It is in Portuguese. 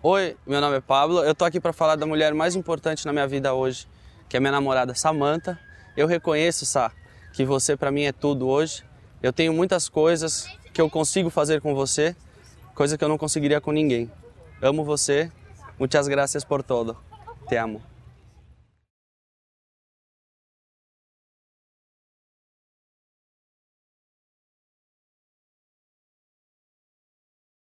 Oi, meu nome é Pablo. Eu tô aqui para falar da mulher mais importante na minha vida hoje, que é minha namorada Samantha. Eu reconheço, Sá, que você para mim é tudo hoje. Eu tenho muitas coisas que eu consigo fazer com você, coisa que eu não conseguiria com ninguém. Amo você. Muitas graças por todo. Te amo.